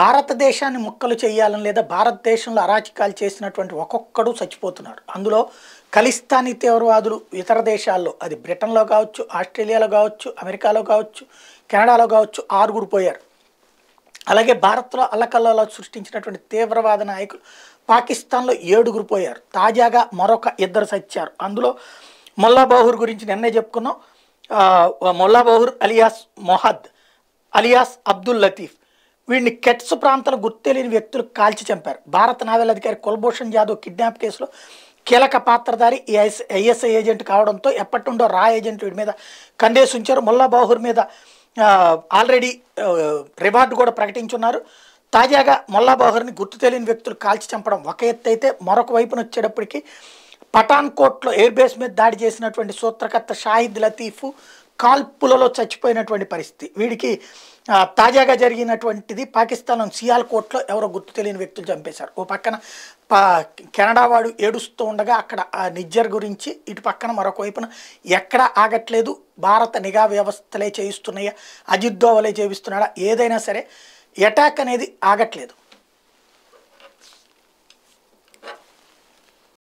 భారతదేశాన్ని ముక్కలు చేయాలని లేదా భారతదేశంలో అరాచకాలు చేసినటువంటి ఒక్కొక్కడు చచ్చిపోతున్నారు అందులో ఖలిస్తానీ తీవ్రవాదులు ఇతర దేశాల్లో అది బ్రిటన్లో కావచ్చు ఆస్ట్రేలియాలో కావచ్చు అమెరికాలో కావచ్చు కెనడాలో కావచ్చు ఆరుగురు పోయారు అలాగే భారత్లో అల్లకల్లో సృష్టించినటువంటి తీవ్రవాద నాయకులు పాకిస్తాన్లో ఏడుగురు పోయారు తాజాగా మరొక ఇద్దరు చచ్చారు అందులో మొల్లా గురించి నిన్నే చెప్పుకున్నాం మొల్లా అలియాస్ మొహద్ అలియాస్ అబ్దుల్ లతీఫ్ వీడిని కెట్స్ ప్రాంతాలు గుర్తు తెలియని వ్యక్తులు కాల్చి చంపారు భారత నావెల్ అధికారి కుల్భూషణ్ జాదవ్ కిడ్నాప్ కేసులో కీలక పాత్రధారి ఐఎస్ఐ ఏజెంట్ కావడంతో ఎప్పటి నుండో రా ఏజెంట్ వీడి మీద కండేసి ఉంచారు ముల్లా బాహుర్ మీద ఆల్రెడీ రివార్డు కూడా ప్రకటించున్నారు తాజాగా మొల్లా బౌహర్ని గుర్తు తెలియని వ్యక్తులు కాల్చి చంపడం ఒక ఎత్తు అయితే మరొక వైపున వచ్చేటప్పటికి పఠాన్కోట్లో ఎయిర్ బేస్ మీద దాడి చేసినటువంటి సూత్రకర్త షాహిద్ లతీఫ్ కాల్పులలో చచ్చిపోయినటువంటి పరిస్థితి వీడికి తాజాగా జరిగినటువంటిది పాకిస్తాన్ సియాల్ కోర్టులో ఎవరో గుర్తు తెలియని వ్యక్తులు చంపేశారు ఓ పక్కన కెనడా వాడు ఏడుస్తూ ఉండగా అక్కడ ఆ నిజ్జర్ గురించి ఇటు పక్కన మరొక వైపున ఎక్కడా ఆగట్లేదు భారత నిఘా వ్యవస్థలే చేయిస్తున్నాయా అజిత్ దోవలే చేయిస్తున్నాడా ఏదైనా సరే అటాక్ అనేది ఆగట్లేదు